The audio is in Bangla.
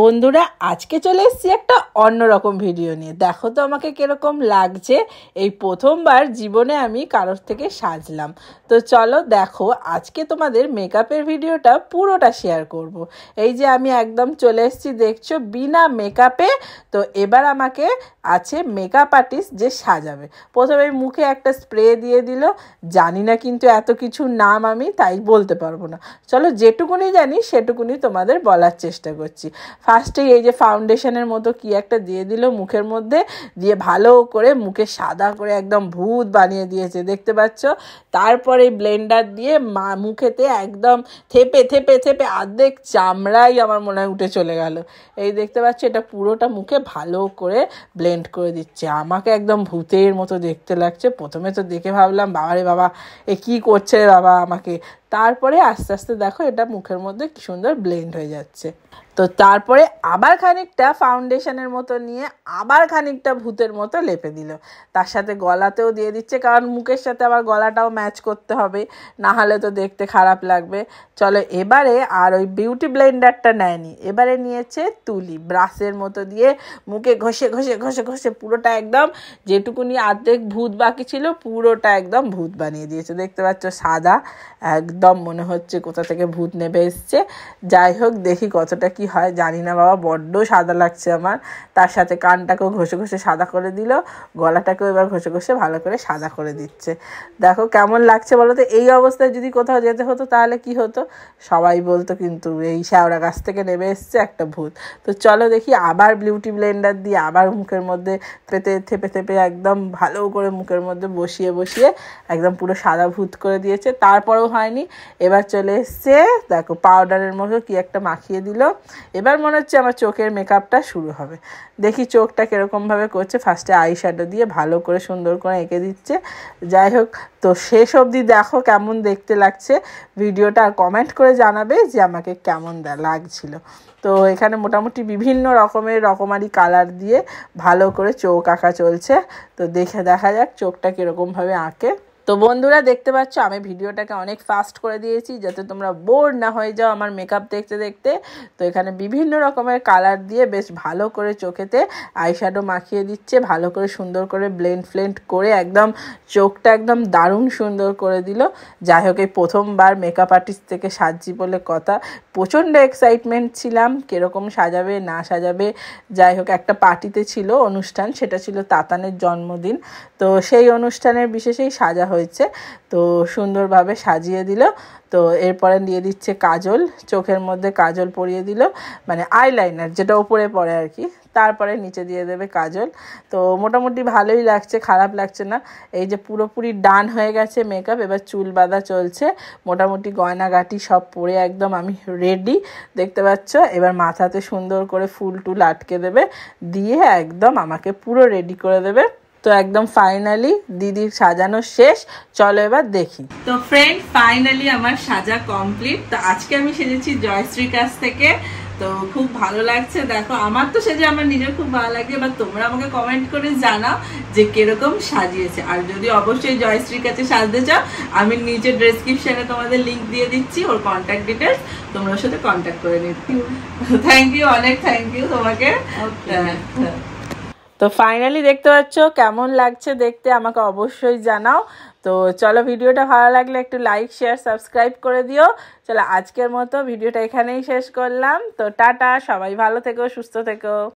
বন্ধুরা আজকে চলে এসেছি একটা অন্যরকম ভিডিও নিয়ে দেখো তো আমাকে কিরকম লাগছে এই প্রথমবার জীবনে আমি কারোর থেকে সাজলাম তো চলো দেখো আজকে তোমাদের মেকআপের ভিডিওটা পুরোটা শেয়ার করব। এই যে আমি একদম চলে এসেছি দেখছো বিনা মেকআপে তো এবার আমাকে আছে মেকআপ আর্টিস্ট যে সাজাবে প্রথমে মুখে একটা স্প্রে দিয়ে দিল জানি না কিন্তু এত কিছু নাম আমি তাই বলতে পারবো না চলো যেটুকুনি জানি সেটুকুনি তোমাদের বলার চেষ্টা করছি ফার্স্টেই এই যে ফাউন্ডেশনের মতো কি একটা দিয়ে দিল মুখের মধ্যে দিয়ে ভালো করে মুখে সাদা করে একদম ভূত বানিয়ে দিয়েছে দেখতে পাচ্ছ তারপরে ব্লেন্ডার দিয়ে মা মুখেতে একদম থেপে থেপে থেপে আর্ধেক চামড়াই আমার মনে হয় উঠে চলে গেল এই দেখতে পাচ্ছ এটা পুরোটা মুখে ভালো করে ব্লেন্ড করে দিচ্ছে আমাকে একদম ভূতের মতো দেখতে লাগছে প্রথমে তো দেখে ভাবলাম বাবারে বাবা এ কি করছে বাবা আমাকে তারপরে আস্তে আস্তে দেখো এটা মুখের মধ্যে কি সুন্দর ব্লেন্ড হয়ে যাচ্ছে তো তারপরে আবার খানিকটা ফাউন্ডেশনের মতো নিয়ে আবার খানিকটা ভূতের মতো লেপে দিল তার সাথে গলাতেও দিয়ে দিচ্ছে কারণ মুখের সাথে আবার গলাটাও ম্যাচ করতে হবে না হলে তো দেখতে খারাপ লাগবে চলো এবারে আর ওই বিউটি ব্লেন্ডারটা নেয়নি এবারে নিয়েছে তুলি ব্রাশের মতো দিয়ে মুখে ঘষে ঘষে ঘষে ঘষে পুরোটা একদম যেটুকুনি আর্ধেক ভূত বাকি ছিল পুরোটা একদম ভূত বানিয়ে দিয়েছে দেখতে পাচ্ছ সাদা একদম মনে হচ্ছে কোথা থেকে ভূত নেবে এসছে যাই হোক দেখি কতটা কি হয় জানি না বাবা বড্ড সাদা লাগছে আমার তার সাথে কানটাকেও ঘষে ঘষে সাদা করে দিল গলাটাকেও এবার ঘষে ঘষে ভালো করে সাদা করে দিচ্ছে দেখো কেমন লাগছে বলো তো এই অবস্থায় যদি কোথাও যেতে হতো তাহলে কি হতো সবাই বলতো কিন্তু এই শ্যাওড়া গাছ থেকে নেমে এসছে একটা ভূত তো চলো দেখি আবার বিউটি ব্লেন্ডার দিয়ে আবার মুখের মধ্যে পেতে থেপে থেপে একদম ভালো করে মুখের মধ্যে বসিয়ে বসিয়ে একদম পুরো সাদা ভূত করে দিয়েছে তারপরেও হয়নি এবার চলে এসছে দেখো পাউডারের মতো কি একটা মাখিয়ে দিল এবার মনে হচ্ছে আমার চোখের মেকআপটা শুরু হবে দেখি চোখটা কীরকমভাবে করছে ফার্স্টে আই শ্যাডো দিয়ে ভালো করে সুন্দর করে এঁকে দিচ্ছে যাই হোক তো শেষ অবধি দেখো কেমন দেখতে লাগছে ভিডিওটা আর কমেন্ট করে জানাবে যে আমাকে কেমন লাগছিল তো এখানে মোটামুটি বিভিন্ন রকমের রকমারি কালার দিয়ে ভালো করে চোখ আঁকা চলছে তো দেখে দেখা যাক চোখটা কীরকমভাবে আঁকে তো বন্ধুরা দেখতে পাচ্ছ আমি ভিডিওটাকে অনেক ফাস্ট করে দিয়েছি যাতে তোমরা বোর না হয়ে যাও আমার মেকআপ দেখতে দেখতে তো এখানে বিভিন্ন রকমের কালার দিয়ে বেশ ভালো করে চোখেতে আইশ্যাডো মাখিয়ে দিচ্ছে ভালো করে সুন্দর করে ব্লেন্ড ফ্লেন্ড করে একদম চোখটা একদম দারুণ সুন্দর করে দিল যাই হোক এই প্রথমবার মেকআপ আর্টিস্ট থেকে সাজি বলে কথা প্রচণ্ড এক্সাইটমেন্ট ছিলাম কীরকম সাজাবে না সাজাবে যাই হোক একটা পার্টিতে ছিল অনুষ্ঠান সেটা ছিল তাতানের জন্মদিন তো সেই অনুষ্ঠানের বিশেষেই সাজা হয়েছে তো সুন্দরভাবে সাজিয়ে দিল তো এরপরে দিয়ে দিচ্ছে কাজল চোখের মধ্যে কাজল পরিয়ে দিল মানে আইলাইনার যেটা ওপরে পড়ে আর কি তারপরে নিচে দিয়ে দেবে কাজল তো মোটামুটি ভালোই লাগছে খারাপ লাগছে না এই যে পুরোপুরি ডান হয়ে গেছে মেকআপ এবার চুল বাঁধা চলছে মোটামুটি গয়নাগাটি সব পরে একদম আমি রেডি দেখতে পাচ্ছ এবার মাথাতে সুন্দর করে ফুল টুল আটকে দেবে দিয়ে একদম আমাকে পুরো রেডি করে দেবে তো একদম ফাইনালি দিদির সাজানো শেষ চলো এবার দেখি তো ফ্রেন্ড ফাইনালি আমার সাজা কমপ্লিট তো আজকে আমি সেজেছি জয়শ্রীর কাছ থেকে তো খুব ভালো লাগছে দেখো আমার তো সেজে আমার নিজের খুব ভালো লাগে এবার তোমরা আমাকে কমেন্ট করে জানাও যে কিরকম সাজিয়েছে আর যদি অবশ্যই জয়শ্রীর কাছে সাজতে চাও আমি নিজের ড্রেসক্রিপশানে তোমাদের লিঙ্ক দিয়ে দিচ্ছি ওর কন্ট্যাক্ট ডিটেলস তোমরা ওর সাথে কন্ট্যাক্ট করে নিচ্ছি থ্যাংক ইউ অনেক থ্যাংক ইউ তোমাকে তো ফাইনালি দেখতে পাচ্ছ কেমন লাগছে দেখতে আমাকে অবশ্যই জানাও তো চলো ভিডিওটা ভালো লাগলে একটু লাইক শেয়ার সাবস্ক্রাইব করে দিও চলো আজকের মতো ভিডিওটা এখানেই শেষ করলাম তো টাটা সবাই ভালো থেকো সুস্থ থেকো